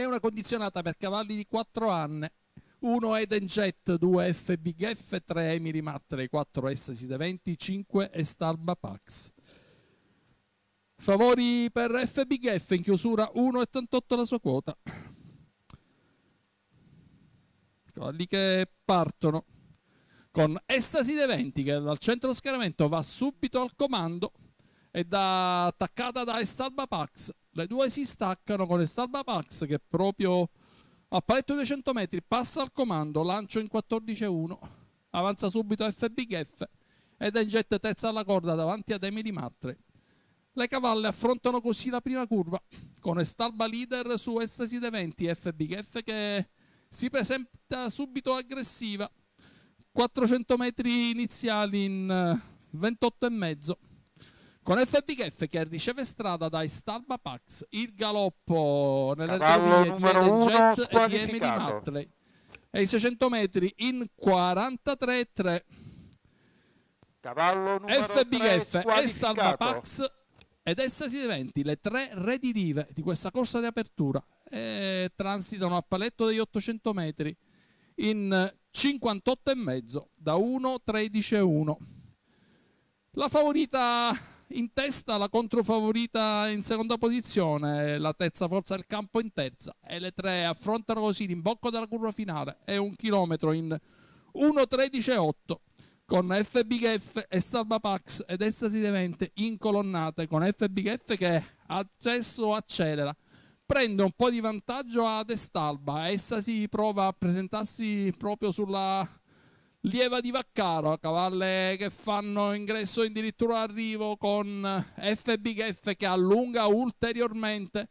e una condizionata per cavalli di 4 anni. 1 Eden Jet, 2 F Big 3 Emily Matre, 4 S Side 20, 5 Estalba Pax. Favori per F Big in chiusura 1,88 la sua quota. Cavalli che partono con Estasi De 20 che dal centro schiaramento va subito al comando e da attaccata da Estalba Pax le due si staccano con Estaldapax che proprio a paletto 200 metri passa al comando, lancio in 14-1, avanza subito FBGF ed è in jet terza alla corda davanti ad Emily Matre. Le cavalle affrontano così la prima curva con Estalba leader su Estasi De 20, FBGF che si presenta subito aggressiva. 400 metri iniziali in 28 eh, e mezzo con FBKF che riceve strada dai Pax, il galoppo nelle cavallo numero 1 e di Emily Matley e i 600 metri in 43-3 cavallo numero FBKF e Starbucks ed esse si diventi le tre redditive di questa corsa di apertura e transitano a paletto degli 800 metri in 58 e mezzo da 1 13 1 la favorita in testa la controfavorita in seconda posizione, la terza forza del campo in terza e le tre affrontano così l'imbocco della curva finale e un chilometro in 1.13.8 con FBGF e Pax ed Estasi Devente incolonnate con FBGF che adesso accelera prende un po' di vantaggio ad Estalba essa si prova a presentarsi proprio sulla Lieva di Vaccaro, cavalle che fanno ingresso addirittura arrivo con FBF che allunga ulteriormente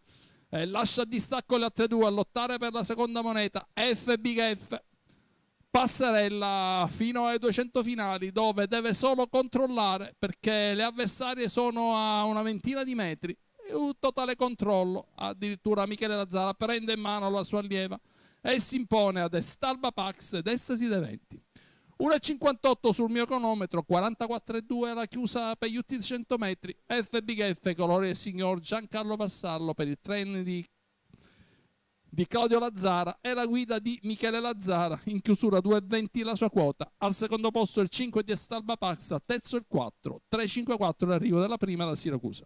e lascia a distacco le altre due a lottare per la seconda moneta. FBF passerella fino ai 200 finali dove deve solo controllare perché le avversarie sono a una ventina di metri. Un totale controllo, addirittura Michele Lazzara prende in mano la sua allieva e si impone ad Estalba Pax ed Estasi De Venti. 1,58 sul mio cronometro, 44,2 alla chiusa per gli ultimi 100 metri. F. Bigheffe, colore del signor Giancarlo Vassallo per il trend di, di, Claudio Lazzara e la guida di Michele Lazzara. In chiusura 2,20 la sua quota. Al secondo posto il 5 di Estalba Paxa, terzo il 4, 3,54 l'arrivo della prima da Siracusa.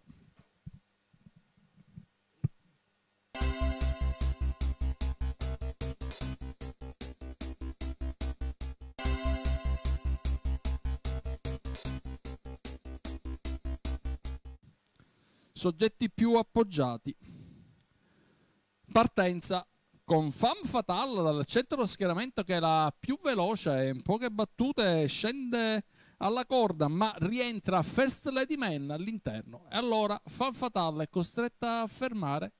soggetti più appoggiati. Partenza con Femme Fatale dal centro schieramento che è la più veloce in poche battute scende alla corda ma rientra First Lady Man all'interno e allora Femme Fatale è costretta a fermare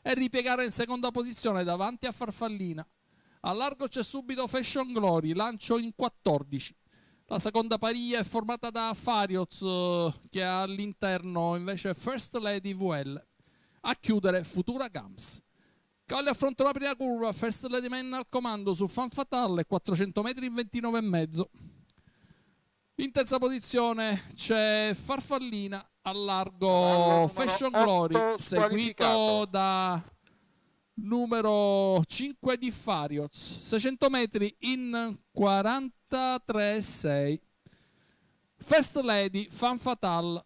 e ripiegare in seconda posizione davanti a Farfallina. A largo c'è subito Fashion Glory, lancio in 14. La seconda paria è formata da Farioz eh, che ha all'interno invece First Lady VL. A chiudere Futura Gams. Cavalli affrontano la prima curva, First Lady Man al comando su Fan Fatale, 400 metri in 29,5. In terza posizione c'è Farfallina al largo Fashion Glory, ecco, seguito da numero 5 di Fariots, 600 metri in 43,6. First Lady, Fan Fatal,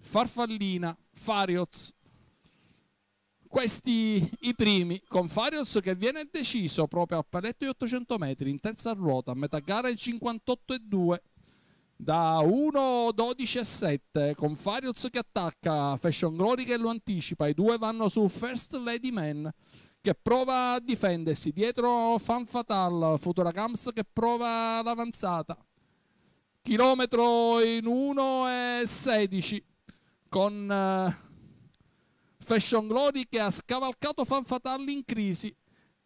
Farfallina, Fariots. Questi i primi, con Farios che viene deciso proprio al paletto di 800 metri, in terza ruota, a metà gara il 58,2 da 1, 1.12.7 con Farios che attacca Fashion Glory che lo anticipa i due vanno su First Lady Man che prova a difendersi, dietro Fan Fatal, Futura Gams che prova l'avanzata. Chilometro in 1 e 16 con eh, Fashion Glory che ha scavalcato Fan Fatal in crisi.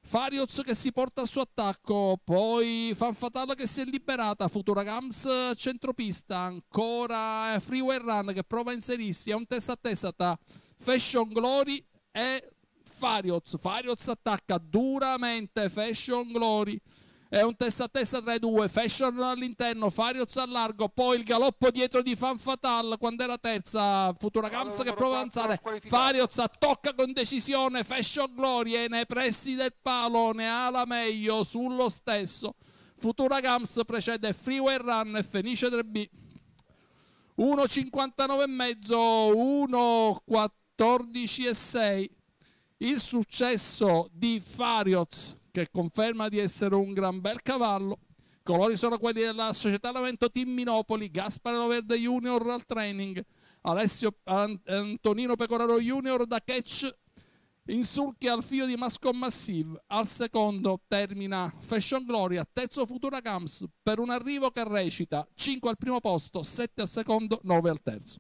Farios che si porta al suo attacco, poi Fanfatale che si è liberata, Futura Gams centropista, ancora eh, Freeway Run che prova a inserirsi, è un testa a testa tra Fashion Glory e Farioz. Farios attacca duramente Fashion Glory. È un testa a testa tra i due. Fashion all'interno, Farioz al largo. Poi il galoppo dietro di Fanfatal quando era terza. Futura Gams che prova ad avanzare. Farioz attacca con decisione. Fashion Glory e nei pressi del palo ne ha la meglio sullo stesso. Futura Gams precede Freeway Run e Fenice 3B 1,59 e mezzo 1,14 e 6 il successo di Farioz che conferma di essere un gran bel cavallo colori sono quelli della società Lamento Team Minopoli Gasparo Verde Junior al training Alessio Antonino Pecoraro Junior da catch Insulchi al fio di Mascom Massive, al secondo termina Fashion Gloria, terzo Futura Gams per un arrivo che recita 5 al primo posto, 7 al secondo, 9 al terzo.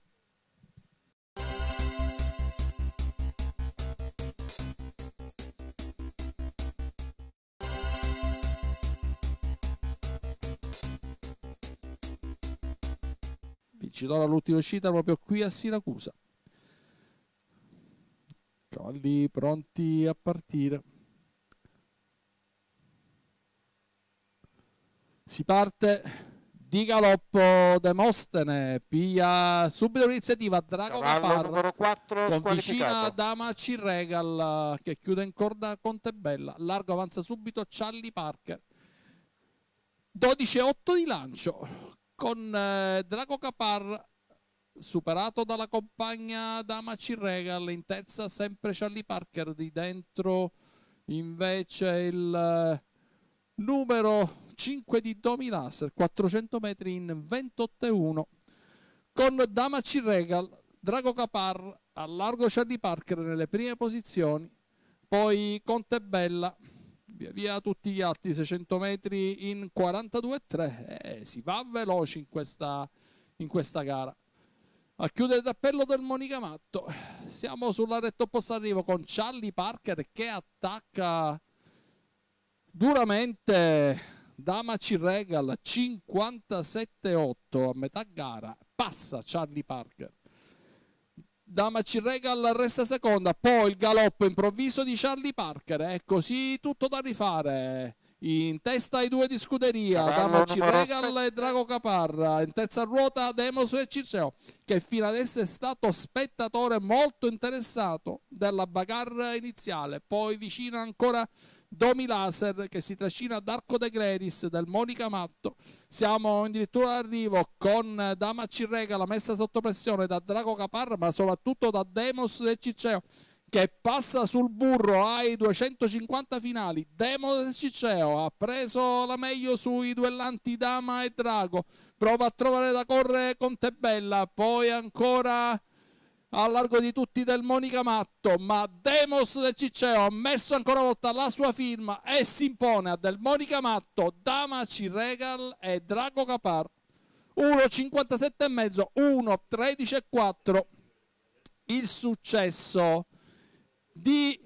ci darà l'ultima uscita proprio qui a Siracusa. Cavalli pronti a partire. Si parte di galoppo Demostene piglia subito l'iniziativa Drago Caparra con vicina Dama Cirregal che chiude in corda Contebella largo avanza subito Charlie Parker 12-8 di lancio con eh, Drago Capar superato dalla compagna Dama in terza sempre Charlie Parker di dentro invece il eh, numero 5 di Domi Laser 400 metri in 28-1 con Dama Cirregal Drago Capar a largo Charlie Parker nelle prime posizioni poi Conte Bella via via tutti gli atti 600 metri in 42 42,3 eh, si va veloci in questa, in questa gara a chiudere d'appello tappello del Monica Matto siamo sulla retta opposta arrivo con Charlie Parker che attacca duramente dama Damaci Regal 57-8 a metà gara passa Charlie Parker dama c-rega all'arresta seconda, poi il galoppo improvviso di Charlie Parker, è così tutto da rifare. In testa i due di scuderia, Dama Ciregal e Drago Caparra, in terza ruota Demos e Circeo, che fino adesso è stato spettatore molto interessato della bagarre iniziale, poi vicino ancora Domi Laser che si trascina ad Arco de Greris del Monica Matto. Siamo addirittura all'arrivo con Dama Cirrega, la messa sotto pressione da Drago Caparra, ma soprattutto da Demos del Ciceo che passa sul burro ai 250 finali. Demos del Ciceo ha preso la meglio sui duellanti Dama e Drago. Prova a trovare da correre con Tebella, poi ancora al largo di tutti del Monica Matto, ma Demos del Cicceo ha messo ancora una volta la sua firma e si impone a del Monica Matto, Damaci Regal e Drago Capar. 1,57,5, 1,13,4 il successo di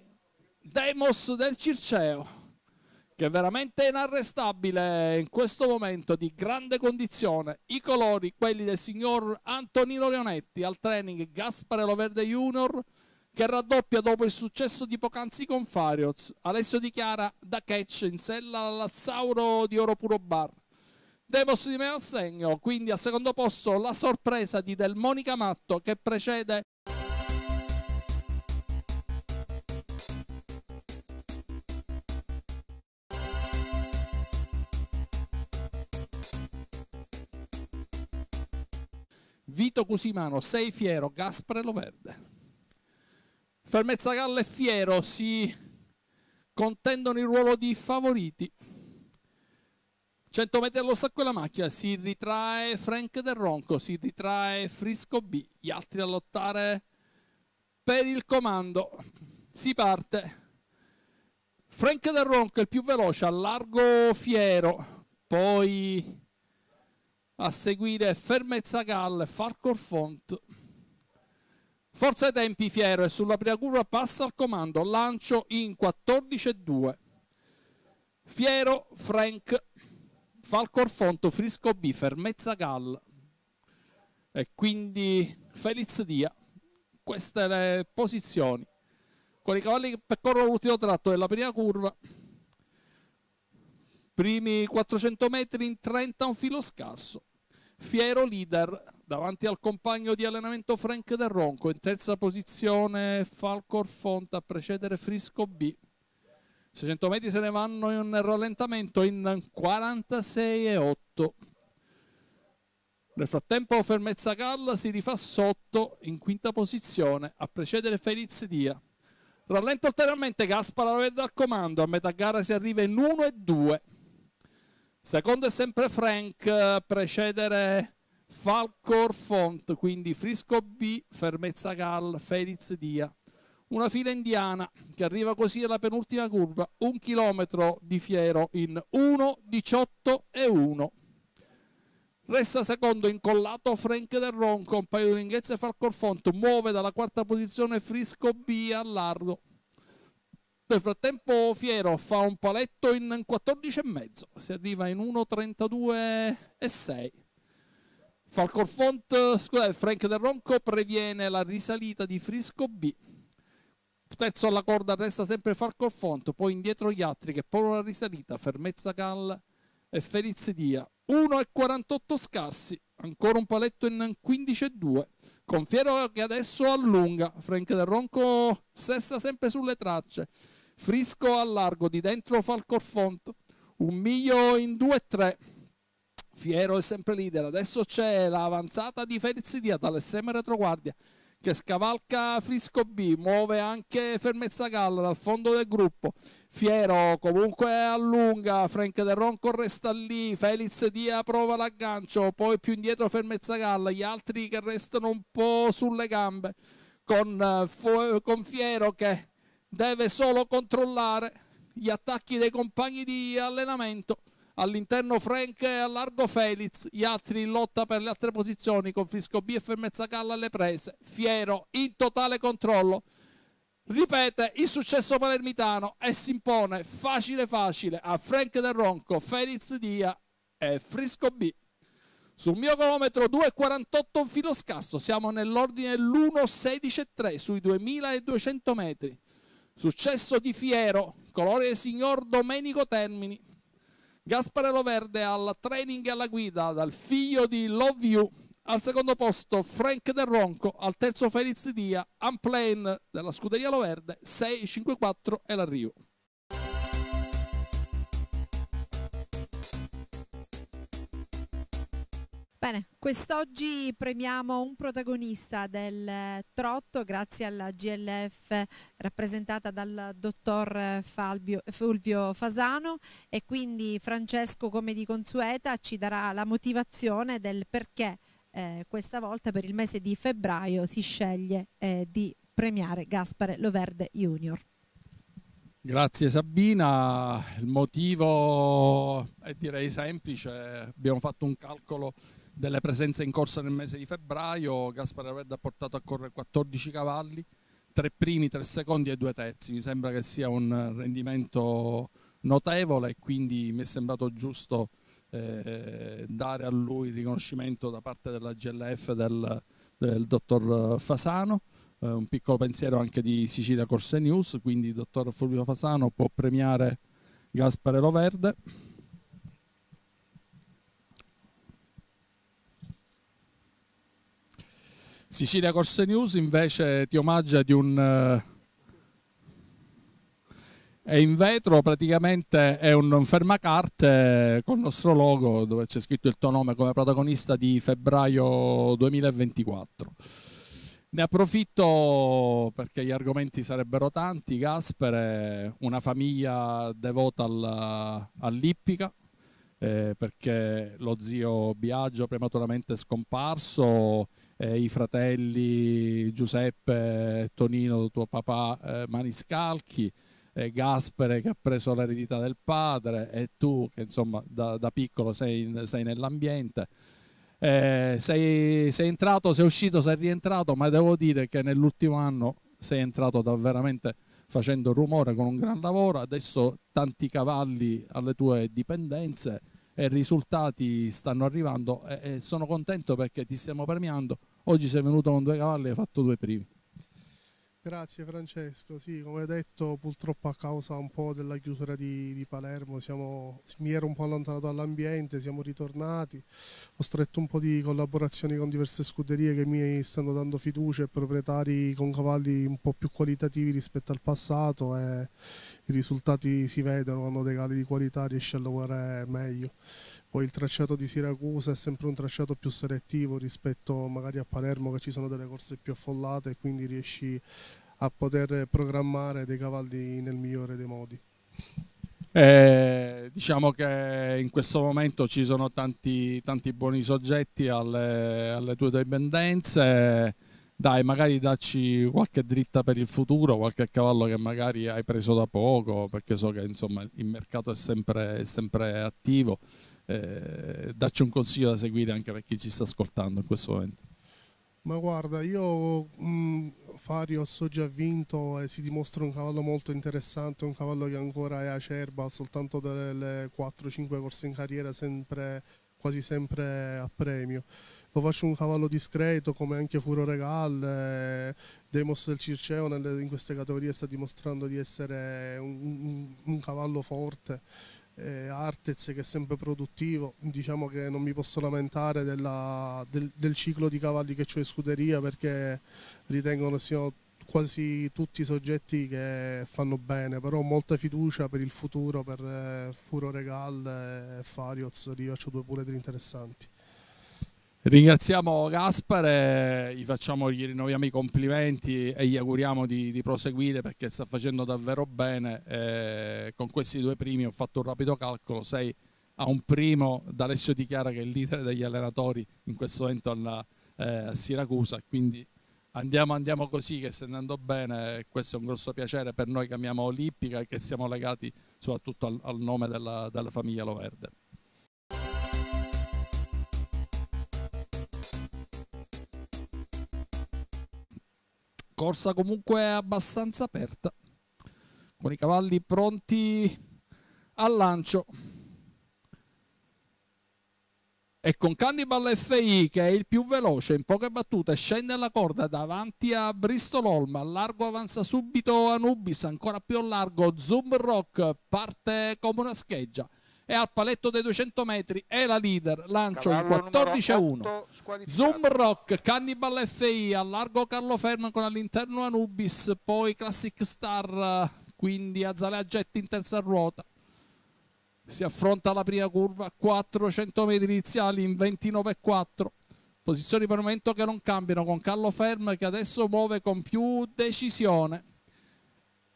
Demos del Circeo che è veramente inarrestabile in questo momento di grande condizione. I colori, quelli del signor Antonino Leonetti al training Gaspare Loverde Junior che raddoppia dopo il successo di poc'anzi con Farioz. Alessio dichiara da catch in sella all'assauro di Oro Puro Bar. Devos di me al segno, quindi al secondo posto la sorpresa di Delmonica Matto che precede Vito Cusimano, sei fiero, Gasprello Verde. Fermezza Galle e Fiero si contendono il ruolo di favoriti. 100 metri allo sacco e la macchia, si ritrae Frank Del Ronco, si ritrae Frisco B, gli altri a lottare per il comando. Si parte. Frank Del Ronco è il più veloce, a largo Fiero, poi a seguire Fermezza Gall, Farcor Font. Forza ai Tempi Fiero e sulla prima curva passa al comando, lancio in 14-2. Fiero, Frank, Falcor Fonto, Frisco B, Fermezza Gall e quindi Felix Dia. Queste le posizioni. Con i cavalli che percorrono l'ultimo tratto della prima curva, primi 400 metri in 30 un filo scarso fiero leader davanti al compagno di allenamento Frank Del Ronco, in terza posizione Falcor Font a precedere Frisco B. 600 metri se ne vanno in rallentamento in 46,8. Nel frattempo Fermezza Galla si rifà sotto in quinta posizione a precedere Feliz Dia. Rallenta ulteriormente Gaspara Verde al comando, a metà gara si arriva in 1 e 2. Secondo è sempre Frank, eh, precedere Falcor Font, quindi Frisco B, Fermezza Gall, Felix Dia. Una fila indiana che arriva così alla penultima curva, un chilometro di fiero in 1,18 e 1. Resta secondo incollato Frank Del Ronco, un paio di lunghezze Falcor Font, muove dalla quarta posizione Frisco B al largo. Nel frattempo Fiero fa un paletto in 14,5, si arriva in 1,32,6. Font, scusate, Frank Del Ronco previene la risalita di Frisco B. Terzo alla corda resta sempre Font, poi indietro gli altri che provano la risalita, Fermezza Gall e Feliz Dia. 1,48 scarsi, ancora un paletto in 15,2. Con Fiero che adesso allunga, Frank Del Ronco sessa sempre sulle tracce Frisco al largo di dentro Falcor Font, un miglio in 2-3. Fiero è sempre leader, adesso c'è l'avanzata di Felizia dall'estrema retroguardia che scavalca Frisco B, muove anche Fermezza Galla dal fondo del gruppo. Fiero comunque allunga, Frank Del Ronco resta lì, Felix Dia prova l'aggancio, poi più indietro Fermezza Galla, gli altri che restano un po' sulle gambe con, eh, con Fiero che deve solo controllare gli attacchi dei compagni di allenamento all'interno Frank e a largo Felix, gli altri in lotta per le altre posizioni, confisco BF e Mezzacalla alle prese, Fiero in totale controllo, ripete il successo palermitano e si impone facile facile a Frank Del Ronco, Felix Dia e Frisco B. Sul mio cronometro 2,48 un filo scasso, siamo nell'ordine dell'1,16,3 sui 2200 metri. Successo di Fiero, colore del signor Domenico Termini. Gaspare Loverde al training e alla guida dal figlio di Love You. Al secondo posto Frank Del Ronco, al terzo Felix Dia, Unplane della scuderia Loverde, 6-5-4 e l'arrivo. Bene, quest'oggi premiamo un protagonista del eh, trotto grazie alla GLF rappresentata dal dottor eh, Falvio, Fulvio Fasano e quindi Francesco come di consueta ci darà la motivazione del perché eh, questa volta per il mese di febbraio si sceglie eh, di premiare Gaspare Loverde Junior. Grazie Sabina, il motivo è direi semplice, abbiamo fatto un calcolo delle presenze in corsa nel mese di febbraio, Gaspar Red ha portato a correre 14 cavalli, tre primi, tre secondi e due terzi. Mi sembra che sia un rendimento notevole e quindi mi è sembrato giusto eh, dare a lui il riconoscimento da parte della GLF del, del dottor Fasano. Eh, un piccolo pensiero anche di Sicilia Corse News, quindi il dottor Fulvio Fasano può premiare Gaspare Verde. Sicilia Corse News invece ti omaggia di un... Eh, è in vetro, praticamente è un fermacarte con il nostro logo dove c'è scritto il tuo nome come protagonista di febbraio 2024. Ne approfitto perché gli argomenti sarebbero tanti. Gaspere, una famiglia devota al, all'ippica, eh, perché lo zio Biagio prematuramente scomparso eh, i fratelli Giuseppe, Tonino, tuo papà, eh, Maniscalchi, eh, Gaspere che ha preso l'eredità del padre e tu che insomma da, da piccolo sei, in, sei nell'ambiente. Eh, sei, sei, entrato, sei uscito, sei rientrato, ma devo dire che nell'ultimo anno sei entrato davvero facendo rumore con un gran lavoro, adesso tanti cavalli alle tue dipendenze i risultati stanno arrivando e, e sono contento perché ti stiamo premiando. Oggi sei venuto con due cavalli e hai fatto due primi. Grazie Francesco, sì come detto purtroppo a causa un po' della chiusura di, di Palermo siamo, mi ero un po' allontanato dall'ambiente, siamo ritornati, ho stretto un po' di collaborazioni con diverse scuderie che mi stanno dando fiducia e proprietari con cavalli un po' più qualitativi rispetto al passato e i risultati si vedono, quando dei cavalli di qualità riesce a lavorare meglio poi il tracciato di Siracusa è sempre un tracciato più selettivo rispetto magari a Palermo che ci sono delle corse più affollate e quindi riesci a poter programmare dei cavalli nel migliore dei modi. Eh, diciamo che in questo momento ci sono tanti, tanti buoni soggetti alle, alle tue dipendenze. Dai, magari dacci qualche dritta per il futuro, qualche cavallo che magari hai preso da poco, perché so che insomma il mercato è sempre, è sempre attivo eh, dacci un consiglio da seguire anche per chi ci sta ascoltando in questo momento. Ma guarda, io mh, mm, Farios oggi ha vinto e si dimostra un cavallo molto interessante, un cavallo che ancora è acerba, ha soltanto delle 4-5 corse in carriera, sempre, quasi sempre a premio lo faccio un cavallo discreto come anche Furo Regal, eh, Demos del Circeo nelle, in queste categorie sta dimostrando di essere un, un, un cavallo forte eh, Artez che è sempre produttivo, diciamo che non mi posso lamentare della, del, del, ciclo di cavalli che ho in scuderia perché ritengono siano quasi tutti soggetti che fanno bene, però molta fiducia per il futuro, per eh, Furo Regal e Farioz, lì faccio due puledri interessanti. Ringraziamo Gaspare, gli facciamo, gli rinnoviamo i complimenti e gli auguriamo di, di proseguire perché sta facendo davvero bene. Eh, con questi due primi ho fatto un rapido calcolo, sei a un primo D'Alessio Alessio Di Chiara che è il leader degli allenatori in questo momento alla, eh, a Siracusa, quindi andiamo, andiamo così che sta andando bene, questo è un grosso piacere per noi che amiamo Olimpica e che siamo legati soprattutto al, al nome della, della famiglia Loverde. corsa comunque abbastanza aperta con i cavalli pronti al lancio e con Cannibal FI che è il più veloce in poche battute scende la corda davanti a Bristol Holm al largo avanza subito Anubis ancora più a largo Zoom Rock parte come una scheggia e al paletto dei 200 metri, è la leader, lancio Cavallo il 14 a 1. Zoom Rock, Cannibal FI, allargo Carlo Ferman con all'interno Anubis, poi Classic Star, quindi Azalea Getti in terza ruota. Si affronta la prima curva, 400 metri iniziali in 29,4 posizioni per il momento che non cambiano con Carlo Ferm che adesso muove con più decisione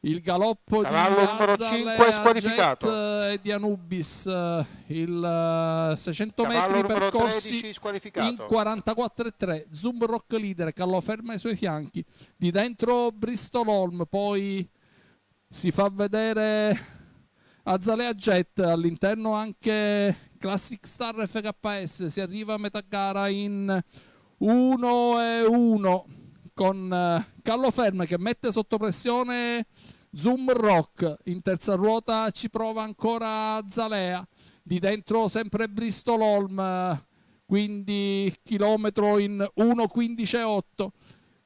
il galoppo di Azale, Jet eh, e di Anubis eh, il 600 eh, Cavallo metri percorsi in 44,3 Zumrock leader Callo ferma ai suoi fianchi di dentro Bristol Holm poi si fa vedere Azalea Jet all'interno anche Classic Star FKS si arriva a metà gara in 1 e 1 con eh, Carlo Ferme che mette sotto pressione Zoom Rock, in terza ruota ci prova ancora Zalea, di dentro sempre Bristol Holm eh, quindi chilometro in 1.15.8.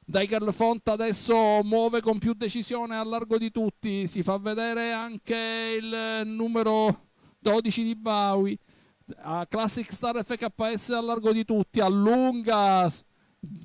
Daiger Font adesso muove con più decisione a largo di tutti, si fa vedere anche il numero 12 di Bawi, a Classic Star FKS a largo di tutti, allunga,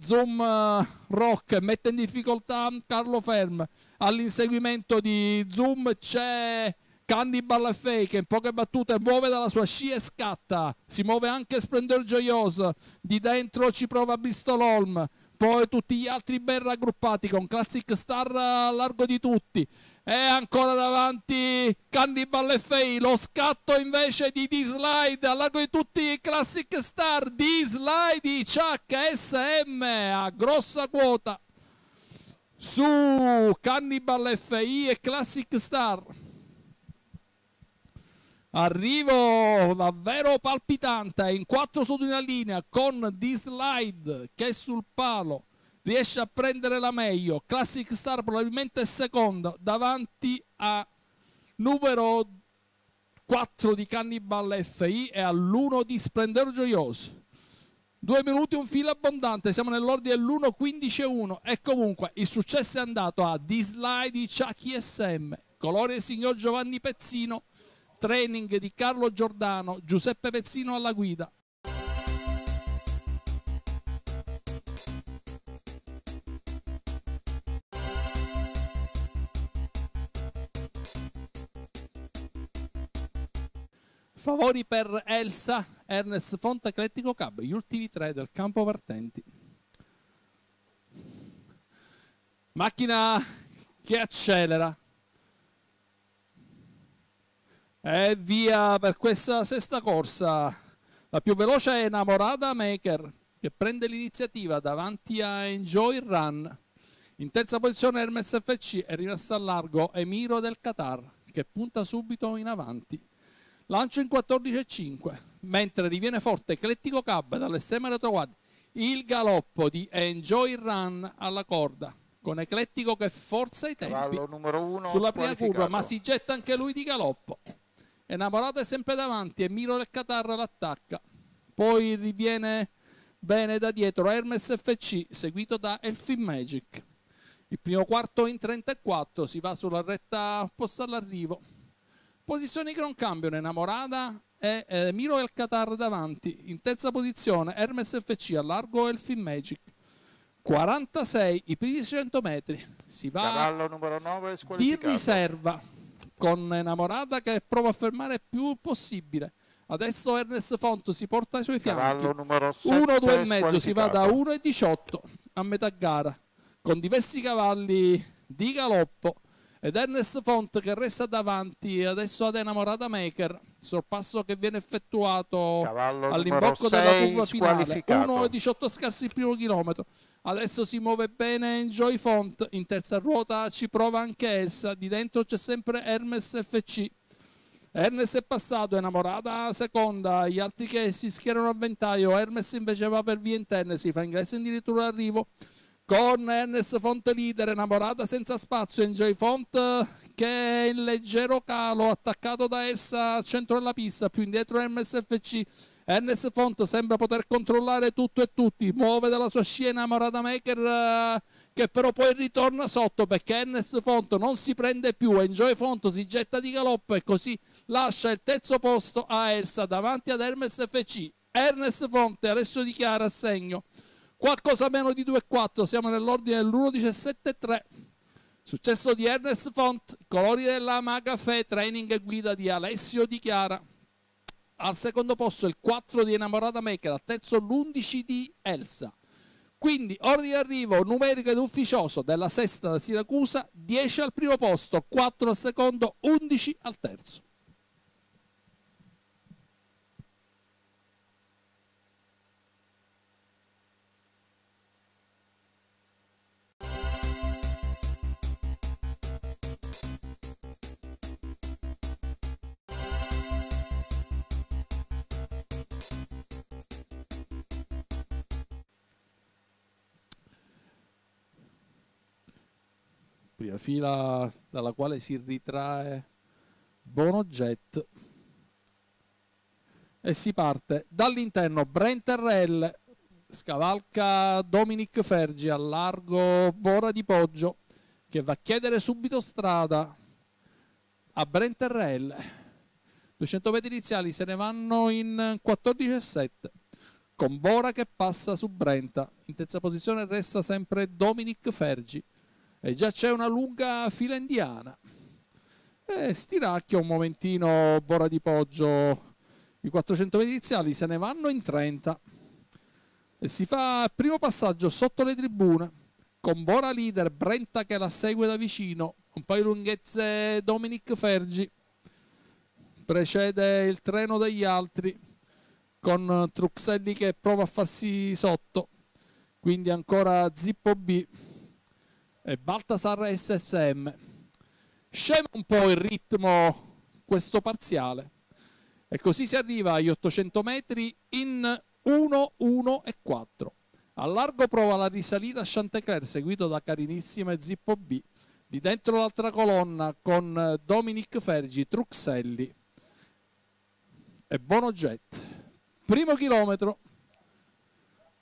Zoom eh, Rock mette in difficoltà Carlo Ferm all'inseguimento di Zoom c'è Cannibal Fake in poche battute muove dalla sua scia e scatta si muove anche Splendor Gioioso di dentro ci prova Bristol Holm poi tutti gli altri ben raggruppati con Classic Star a largo di tutti e ancora davanti Cannibal FI, lo scatto invece di D-Slide a largo di tutti Classic Star D-Slide di Chuck SM a grossa quota su Cannibal FI e Classic Star Arrivo davvero palpitante in 4 sotto una linea con D-Slide che sul palo riesce a prendere la meglio. Classic Star probabilmente secondo davanti a numero 4 di Cannibal FI e all'1 di Splendor Gioioso. Due minuti, un filo abbondante, siamo nell'ordine dell'1-15-1 e comunque il successo è andato a D-Slide di Chucky SM, colore signor Giovanni Pezzino Training di Carlo Giordano, Giuseppe Pezzino alla guida. Favori per Elsa, Ernest Fonte, Clettico Cab, gli ultimi tre del campo partenti. Macchina che accelera, e via per questa sesta corsa. La più veloce è Namorada Maker che prende l'iniziativa davanti a Enjoy Run. In terza posizione Hermes FC è rimasto a largo Emiro del Qatar che punta subito in avanti. Lancio in 14.5 mentre riviene forte Eclettico Cab dall'estrema retroguardia. Il galoppo di Enjoy Run alla corda con Eclettico che forza i tempi uno, sulla prima curva ma si getta anche lui di galoppo. Enamorata è sempre davanti e Miro del Catarra l'attacca. Poi riviene bene da dietro Hermes FC, seguito da Elfin Magic. Il primo quarto in 34, si va sulla retta opposta all'arrivo. Posizioni che non cambiano, Enamorata e eh, Miro del Qatar davanti. In terza posizione Hermes FC, a largo Elfin Magic. 46, i primi 100 metri. Si va Cavallo numero 9 di riserva con Enamorata che provo a fermare il più possibile. Adesso Ernest Font si porta ai suoi fianchi. 1-2,5 si va da 1,18 a metà gara con diversi cavalli di galoppo ed Ernest Font che resta davanti adesso ad Enamorata Maker sorpasso che viene effettuato all'imbocco della curva finale 1,18 scarsi il primo chilometro Adesso si muove bene Joy Font, in terza ruota ci prova anche Elsa, di dentro c'è sempre Hermes FC. Hermes è passato, innamorata seconda, gli altri che si schierano a ventaglio, Hermes invece va per via interna, si fa ingresso addirittura arrivo. con Ernest Font leader, innamorata senza spazio, Enjoy Font che è in leggero calo, attaccato da Elsa al centro della pista, più indietro Hermes FC. Ernest Font sembra poter controllare tutto e tutti, muove dalla sua schiena Maradamaker eh, che però poi ritorna sotto perché Ernest Font non si prende più, Enjoy Font si getta di galoppo e così lascia il terzo posto a Elsa davanti ad Hermes FC. Ernest Fonte adesso dichiara segno qualcosa meno di 2-4, siamo nell'ordine dell'1-17-3. Successo di Ernest Font, colori della Maga Fe, training e guida di Alessio Di Chiara al secondo posto il 4 di Enamorata Maker, al terzo l'11 di Elsa. Quindi ordine arrivo numerico ed ufficioso della sesta da Siracusa, 10 al primo posto, 4 al secondo, 11 al terzo. prima, fila dalla quale si ritrae Bono Jet e si parte dall'interno Brent RL scavalca Dominic Fergi al largo Bora di Poggio che va a chiedere subito strada a Brent RL 200 metri iniziali se ne vanno in 14,7 con Bora che passa su Brenta in terza posizione resta sempre Dominic Fergi e eh, già c'è una lunga fila indiana. E eh, stiracchia un momentino Bora di Poggio, i 400 metri iniziali se ne vanno in 30 e si fa il primo passaggio sotto le tribune con Bora leader, Brenta che la segue da vicino, un paio di lunghezze Dominic Fergi, precede il treno degli altri con Truxelli che prova a farsi sotto, quindi ancora Zippo B e Baltasar SSM. Scema un po' il ritmo questo parziale e così si arriva agli 800 metri in 1, 1 e 4. A largo prova la risalita a Chantecler seguito da carinissima Zippo B. Di dentro l'altra colonna con Dominic Fergi, Truxelli e Bono Jet. Primo chilometro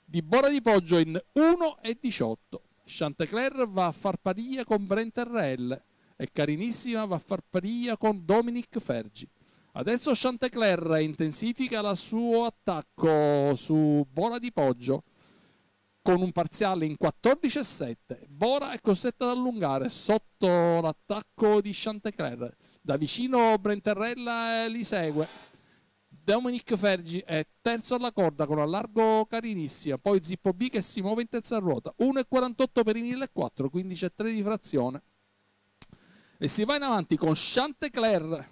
di Bora di Poggio in 1 e 18. Chantecler va a far paria con Brent RL e Carinissima va a far paria con Dominic Fergi. Adesso Chantecler intensifica il suo attacco su Bora di Poggio con un parziale in 14-7. Bora è costretta ad allungare sotto l'attacco di Chantecler. Da vicino Brenterella li segue. Dominic Fergi è terzo alla corda con allargo carinissima, poi Zippo B che si muove in terza ruota, 1,48 per i 1004, 3 di frazione. E si va in avanti con Chantecler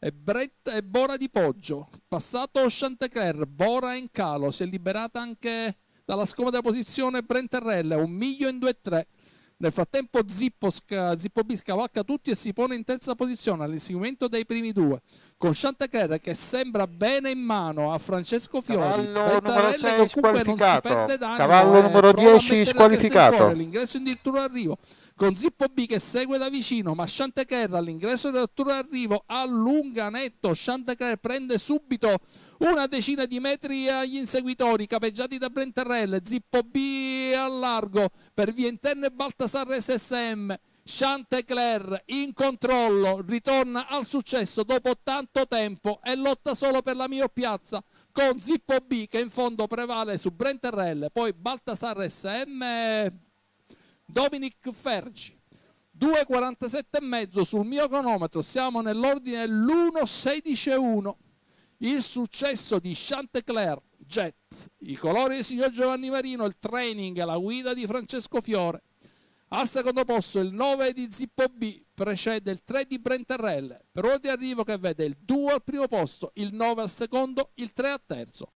e, Brett e Bora di Poggio. Passato Chantecler, Bora in calo, si è liberata anche dalla scomoda posizione Brenterrella, un miglio in 2-3. Nel frattempo Zippo, sca- Zippo B scavalca tutti e si pone in terza posizione all'inseguimento dei primi due, con Chantecler che sembra bene in mano a Francesco Fiori. Cavallo numero 6 squalificato, cavallo eh, numero 10 squalificato. Fuori, l'ingresso in dirittura d'arrivo con Zippo B che segue da vicino, ma Chantecler all'ingresso del turno d'arrivo allunga netto, Chantecler prende subito una decina di metri agli inseguitori capeggiati da Brenterrell, Zippo B al largo per via interna e Baltasar SSM Chantecler in controllo ritorna al successo dopo tanto tempo e lotta solo per la mia piazza con Zippo B che in fondo prevale su Brenterrell poi Baltasar SM Dominic Fergi 2,47 e mezzo sul mio cronometro siamo nell'ordine nell'1.16.1 il successo di Chantecler, Jet, i colori del signor Giovanni Marino, il training la guida di Francesco Fiore. Al secondo posto il 9 di Zippo B precede il 3 di Brentarelle per ora di arrivo che vede il 2 al primo posto, il 9 al secondo, il 3 al terzo.